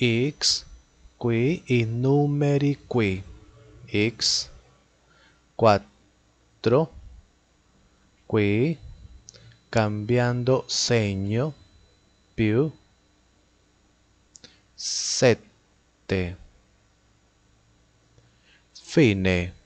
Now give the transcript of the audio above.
X, que y numeri que. X, 4, que, cambiando seño più, 7. Fine.